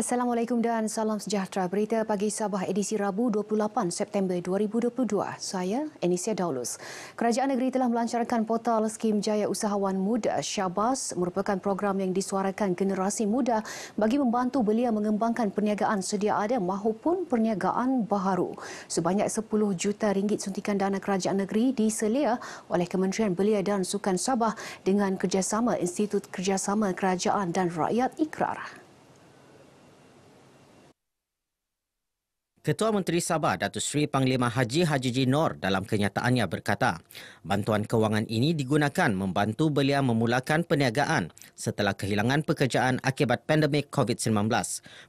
Assalamualaikum dan salam sejahtera. Berita pagi Sabah edisi Rabu 28 September 2022. Saya Enisia Daulus. Kerajaan negeri telah melancarkan portal Skim Jaya Usahawan Muda Syabas merupakan program yang disuarakan generasi muda bagi membantu belia mengembangkan perniagaan sedia ada mahupun perniagaan baharu. Sebanyak 10 juta ringgit suntikan dana kerajaan negeri diselia oleh Kementerian Belia dan Sukan Sabah dengan kerjasama Institut Kerjasama Kerajaan dan Rakyat Ikrarah. Ketua Menteri Sabah Datuk Seri Panglima Haji Haji Jinor dalam kenyataannya berkata, bantuan kewangan ini digunakan membantu belia memulakan perniagaan setelah kehilangan pekerjaan akibat pandemik COVID-19,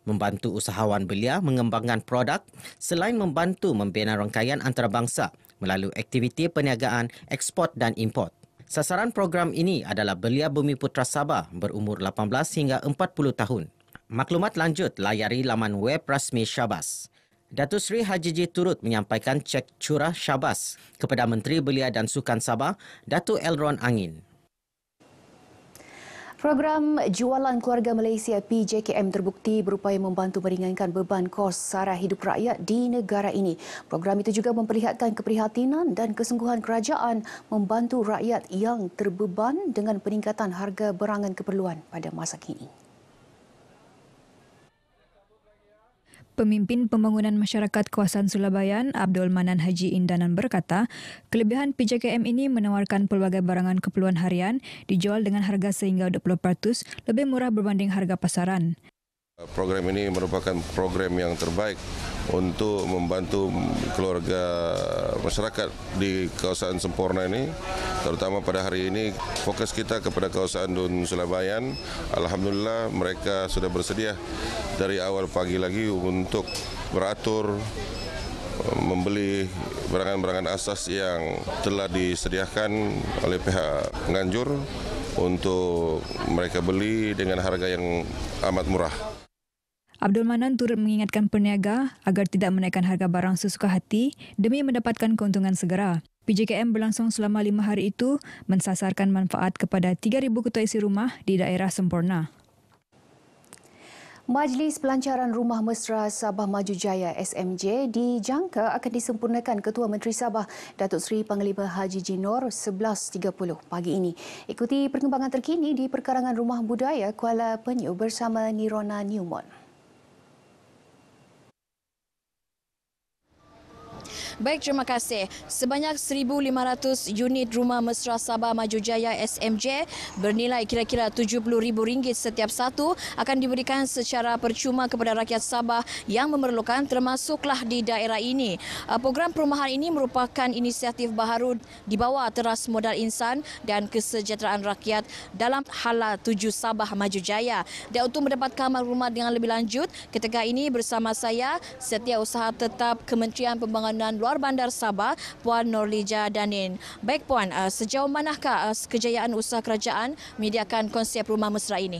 membantu usahawan belia mengembangkan produk selain membantu membina rangkaian antarabangsa melalui aktiviti perniagaan ekspor dan import. Sasaran program ini adalah belia Bumi Putra Sabah berumur 18 hingga 40 tahun. Maklumat lanjut layari laman web rasmi Syabas. Datuk Seri Haji J. Turut menyampaikan cek curah syabas kepada Menteri Belia dan Sukan Sabah, Datuk Elron Angin. Program Jualan Keluarga Malaysia PJKM terbukti berupaya membantu meringankan beban kos sara hidup rakyat di negara ini. Program itu juga memperlihatkan keprihatinan dan kesungguhan kerajaan membantu rakyat yang terbeban dengan peningkatan harga berangan keperluan pada masa kini. Pemimpin Pembangunan Masyarakat Kawasan Sulabayan, Abdul Manan Haji Indanan berkata, kelebihan PJKM ini menawarkan pelbagai barangan keperluan harian dijual dengan harga sehingga 20% lebih murah berbanding harga pasaran. Program ini merupakan program yang terbaik untuk membantu keluarga masyarakat di kawasan Semporna ini. Terutama pada hari ini fokus kita kepada kawasan Dun Sulabayan. Alhamdulillah mereka sudah bersedia dari awal pagi lagi untuk beratur eh, membeli barangan-barangan asas yang telah disediakan oleh pihak penganjur untuk mereka beli dengan harga yang amat murah. Abdul Manan turut mengingatkan peniaga agar tidak menaikkan harga barang sesuka hati demi mendapatkan keuntungan segera. PJKM berlangsung selama lima hari itu mensasarkan manfaat kepada 3,000 ketua isi rumah di daerah Semporna. Majlis Pelancaran Rumah Mesra Sabah Maju Jaya SMJ dijangka akan disempurnakan Ketua Menteri Sabah Datuk Seri Panglima Haji Jinor 11.30 pagi ini. Ikuti perkembangan terkini di perkarangan Rumah Budaya Kuala Penyu bersama Nirona Newmont. Baik, terima kasih. Sebanyak 1,500 unit rumah mesra Sabah Maju Jaya SMJ bernilai kira-kira RM70,000 setiap satu akan diberikan secara percuma kepada rakyat Sabah yang memerlukan termasuklah di daerah ini. Uh, program perumahan ini merupakan inisiatif baharu di bawah teras modal insan dan kesejahteraan rakyat dalam hala tujuh Sabah Maju Jaya. Dan untuk mendapat kamar rumah dengan lebih lanjut, ketika ini bersama saya, Setia Usaha Tetap Kementerian Pembangunan Luar luar bandar Sabah, Puan Norlija Danin. Baik Puan, uh, sejauh manakah uh, kejayaan usaha kerajaan mediakan konsep rumah mesra ini?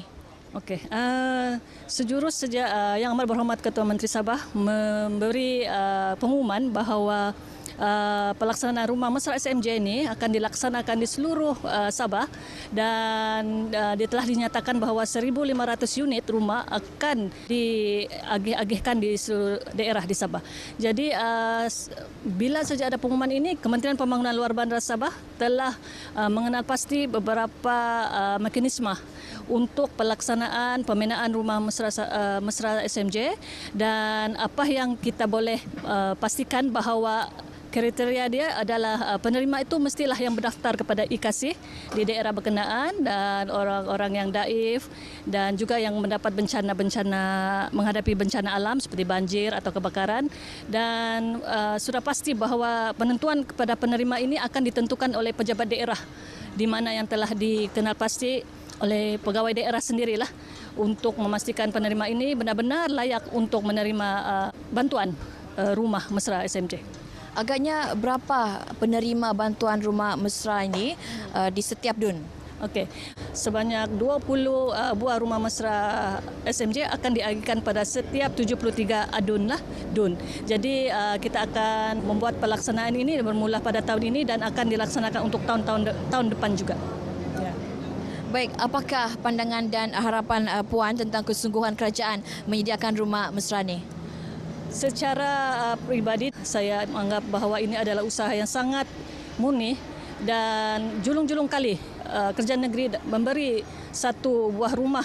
Okey, uh, sejurus sejak uh, yang amat berhormat Ketua Menteri Sabah memberi uh, pengumuman bahawa Uh, pelaksanaan rumah mesra SMJ ini akan dilaksanakan di seluruh uh, Sabah dan uh, telah dinyatakan bahwa 1.500 unit rumah akan diagih-agihkan di seluruh daerah di Sabah. Jadi uh, bila saja ada pengumuman ini, Kementerian Pembangunan Luar Bandar Sabah telah uh, mengenal pasti beberapa uh, mekanisme untuk pelaksanaan pembinaan rumah mesra, uh, mesra SMJ dan apa yang kita boleh uh, pastikan bahawa kriteria dia adalah uh, penerima itu mestilah yang berdaftar kepada IKASIH di daerah berkenaan dan orang-orang yang daif dan juga yang mendapat bencana-bencana menghadapi bencana alam seperti banjir atau kebakaran dan uh, sudah pasti bahawa penentuan kepada penerima ini akan ditentukan oleh pejabat daerah di mana yang telah dikenal pasti oleh pegawai daerah sendirilah untuk memastikan penerima ini benar-benar layak untuk menerima uh, bantuan uh, rumah mesra SMC agaknya berapa penerima bantuan rumah mesra ini uh, di setiap dun? Okey. Sebanyak 20 uh, buah rumah mesra SMJ akan diagihkan pada setiap 73 adun lah dun. Jadi uh, kita akan membuat pelaksanaan ini bermula pada tahun ini dan akan dilaksanakan untuk tahun-tahun de- tahun depan juga. Yeah. Baik, apakah pandangan dan harapan uh, puan tentang kesungguhan kerajaan menyediakan rumah mesra ini? Secara uh, pribadi saya menganggap bahwa ini adalah usaha yang sangat murni dan julung-julung kali uh, kerja negeri memberi satu buah rumah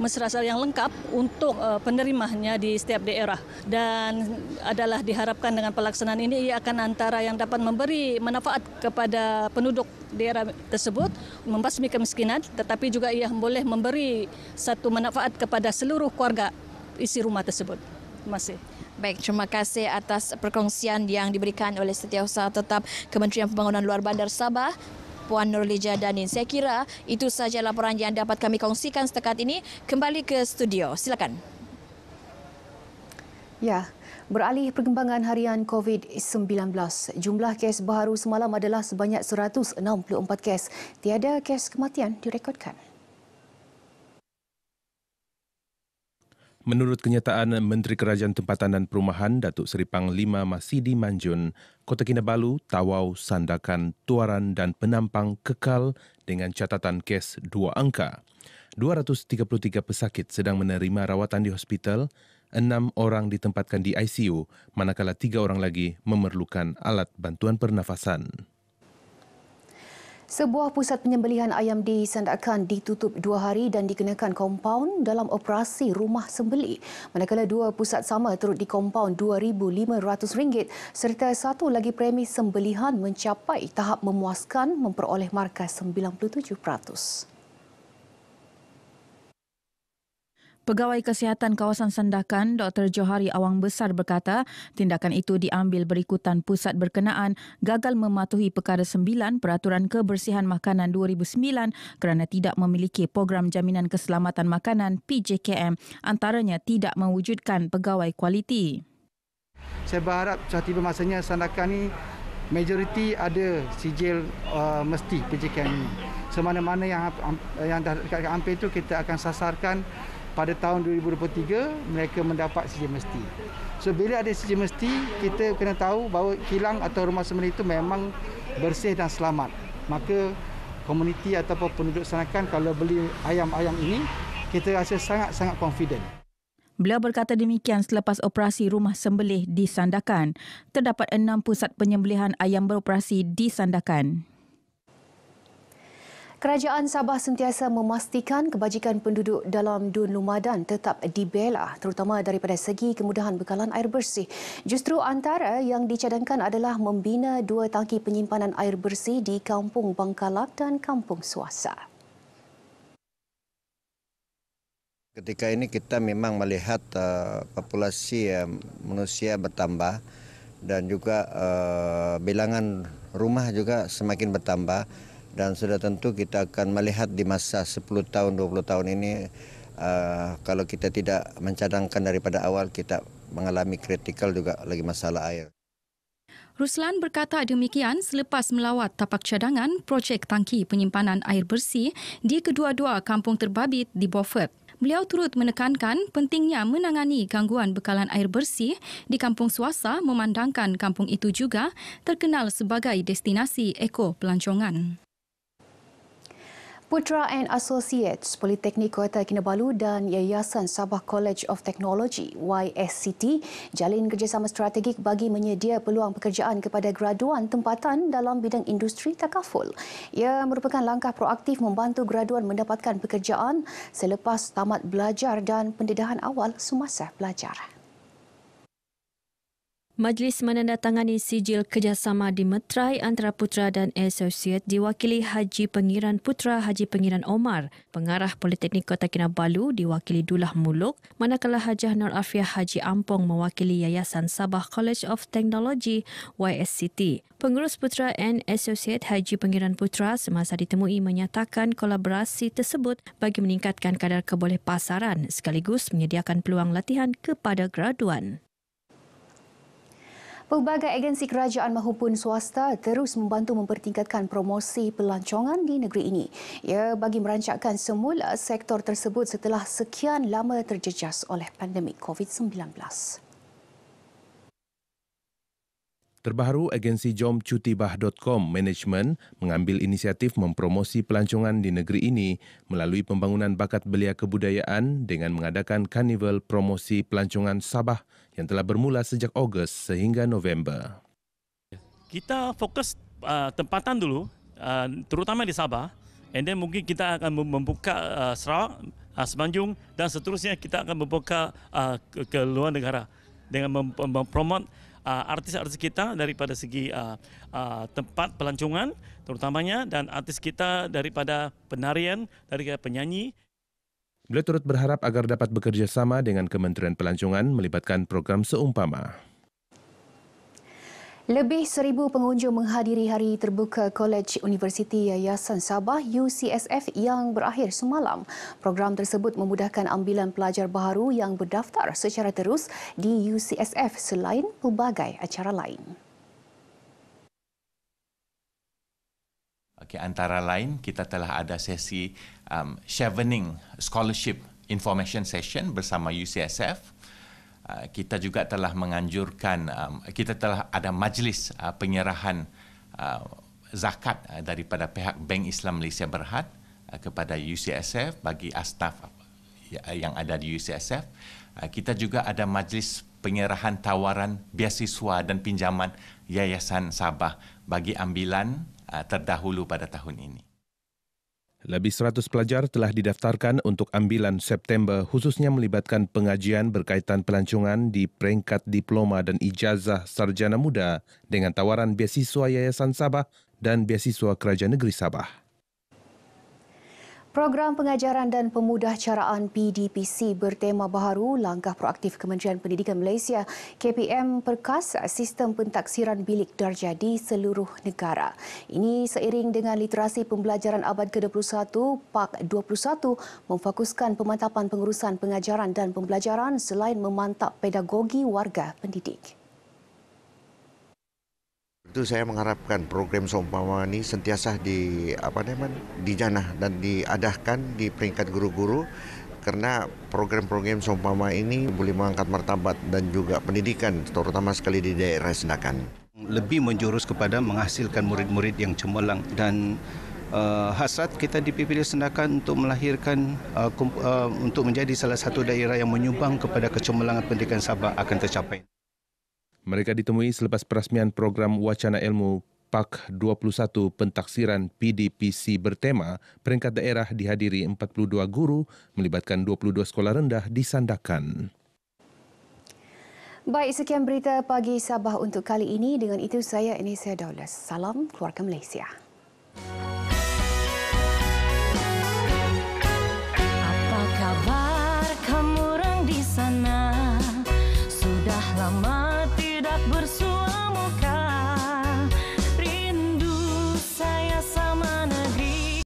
mesra yang lengkap untuk uh, penerimanya di setiap daerah dan adalah diharapkan dengan pelaksanaan ini ia akan antara yang dapat memberi manfaat kepada penduduk daerah tersebut membasmi kemiskinan tetapi juga ia boleh memberi satu manfaat kepada seluruh keluarga isi rumah tersebut. Terima kasih. Baik, terima kasih atas perkongsian yang diberikan oleh Setiausaha Tetap Kementerian Pembangunan Luar Bandar Sabah. Puan Nurlija Danin. Saya kira itu sahaja laporan yang dapat kami kongsikan setakat ini. Kembali ke studio. Silakan. Ya, beralih perkembangan harian COVID-19. Jumlah kes baru semalam adalah sebanyak 164 kes. Tiada kes kematian direkodkan. Menurut kenyataan Menteri Kerajaan Tempatan dan Perumahan Datuk Seri Panglima Masidi Manjun, Kota Kinabalu, Tawau, Sandakan, Tuaran dan Penampang kekal dengan catatan kes dua angka. 233 pesakit sedang menerima rawatan di hospital, enam orang ditempatkan di ICU, manakala tiga orang lagi memerlukan alat bantuan pernafasan. Sebuah pusat penyembelihan ayam di Sandakan ditutup dua hari dan dikenakan kompaun dalam operasi rumah sembeli. Manakala dua pusat sama turut dikompaun RM2,500 serta satu lagi premis sembelihan mencapai tahap memuaskan memperoleh markas 97%. Pegawai Kesihatan Kawasan Sandakan Dr. Johari Awang Besar berkata tindakan itu diambil berikutan pusat berkenaan gagal mematuhi Perkara 9 Peraturan Kebersihan Makanan 2009 kerana tidak memiliki program jaminan keselamatan makanan PJKM antaranya tidak mewujudkan pegawai kualiti. Saya berharap suatu tiba masanya Sandakan ini majoriti ada sijil uh, mesti PJKM ini. Semana-mana yang, yang dah dekat-dekat hampir itu kita akan sasarkan pada tahun 2023 mereka mendapat sijil mesti. So bila ada sijil mesti, kita kena tahu bahawa kilang atau rumah semeri itu memang bersih dan selamat. Maka komuniti ataupun penduduk sanakan kalau beli ayam-ayam ini, kita rasa sangat-sangat confident. Beliau berkata demikian selepas operasi rumah sembelih di Sandakan. Terdapat enam pusat penyembelihan ayam beroperasi di Sandakan. Kerajaan Sabah sentiasa memastikan kebajikan penduduk dalam Dun Lumadan tetap dibela terutama daripada segi kemudahan bekalan air bersih. Justru antara yang dicadangkan adalah membina dua tangki penyimpanan air bersih di Kampung Bangkalak dan Kampung Suasa. Ketika ini kita memang melihat uh, populasi uh, manusia bertambah dan juga uh, bilangan rumah juga semakin bertambah dan sudah tentu kita akan melihat di masa 10 tahun 20 tahun ini uh, kalau kita tidak mencadangkan daripada awal kita mengalami kritikal juga lagi masalah air. Ruslan berkata demikian selepas melawat tapak cadangan projek tangki penyimpanan air bersih di kedua-dua kampung terbabit di Beaufort. Beliau turut menekankan pentingnya menangani gangguan bekalan air bersih di kampung Suasa memandangkan kampung itu juga terkenal sebagai destinasi eko pelancongan. Putra and Associates Politeknik Kota Kinabalu dan Yayasan Sabah College of Technology YSCT jalin kerjasama strategik bagi menyedia peluang pekerjaan kepada graduan tempatan dalam bidang industri takaful. Ia merupakan langkah proaktif membantu graduan mendapatkan pekerjaan selepas tamat belajar dan pendedahan awal semasa belajar. Majlis menandatangani sijil kerjasama di Metrai antara Putra dan Associate diwakili Haji Pengiran Putra Haji Pengiran Omar, pengarah Politeknik Kota Kinabalu diwakili Dullah Muluk, manakala Hajah Nur Afiah Haji Ampong mewakili Yayasan Sabah College of Technology YSCT. Pengurus Putra and Associate Haji Pengiran Putra semasa ditemui menyatakan kolaborasi tersebut bagi meningkatkan kadar keboleh sekaligus menyediakan peluang latihan kepada graduan. Pelbagai agensi kerajaan maupun swasta terus membantu mempertingkatkan promosi pelancongan di negeri ini. Ia bagi merancangkan semula sektor tersebut setelah sekian lama terjejas oleh pandemik COVID-19. Terbaru, agensi jomcutibah.com management mengambil inisiatif mempromosi pelancongan di negeri ini melalui pembangunan bakat belia kebudayaan dengan mengadakan karnival promosi pelancongan Sabah yang telah bermula sejak Ogos sehingga November. Kita fokus uh, tempatan dulu, uh, terutama di Sabah, and then mungkin kita akan membuka uh, Sarawak, uh, Semenanjung dan seterusnya kita akan membuka uh, ke, ke luar negara dengan mempromot. mem- Uh, artis-artis uh, kita daripada segi uh, uh, tempat pelancongan terutamanya dan artis kita daripada penarian, daripada penyanyi. Beliau turut berharap agar dapat bekerjasama dengan Kementerian Pelancongan melibatkan program seumpama. Lebih seribu pengunjung menghadiri Hari Terbuka Kolej Universiti Yayasan Sabah UCSF yang berakhir semalam. Program tersebut memudahkan ambilan pelajar baru yang berdaftar secara terus di UCSF selain pelbagai acara lain. Okay, antara lain, kita telah ada sesi um, Chevening Scholarship Information Session bersama UCSF. Ah, kita juga telah menganjurkan um, kita telah ada majlis ah, penyerahan ah, zakat daripada pihak Bank Islam Malaysia Berhad kepada UCSF bagi astaf ya, yang ada di UCSF kita juga ada majlis penyerahan tawaran beasiswa dan pinjaman Yayasan Sabah bagi ambilan terdahulu pada tahun ini lebih 100 pelajar telah didaftarkan untuk ambilan September khususnya melibatkan pengajian berkaitan pelancongan di peringkat diploma dan ijazah sarjana muda dengan tawaran beasiswa Yayasan Sabah dan beasiswa Kerajaan Negeri Sabah. Program Pengajaran dan Pemudahcaraan PDPC bertema baharu langkah proaktif Kementerian Pendidikan Malaysia KPM Perkas Sistem Pentaksiran Bilik Darjah di seluruh negara. Ini seiring dengan literasi pembelajaran abad ke-21 PAK 21 memfokuskan pemantapan pengurusan pengajaran dan pembelajaran selain memantap pedagogi warga pendidik itu saya mengharapkan program seumpama ini sentiasa di apa namanya dijanah dan diadakan di peringkat guru-guru karena program-program seumpama ini boleh mengangkat martabat dan juga pendidikan terutama sekali di daerah Senakan. lebih menjurus kepada menghasilkan murid-murid yang cemerlang dan Uh, hasrat kita di PPD Sendakan untuk melahirkan uh, uh, untuk menjadi salah satu daerah yang menyumbang kepada kecemerlangan pendidikan Sabah akan tercapai. Mereka ditemui selepas perasmian program Wacana Ilmu PAK 21 Pentaksiran PDPC bertema peringkat daerah dihadiri 42 guru melibatkan 22 sekolah rendah disandakan. Baik, sekian berita pagi Sabah untuk kali ini. Dengan itu, saya Enesia Daulas. Salam, keluarga Malaysia.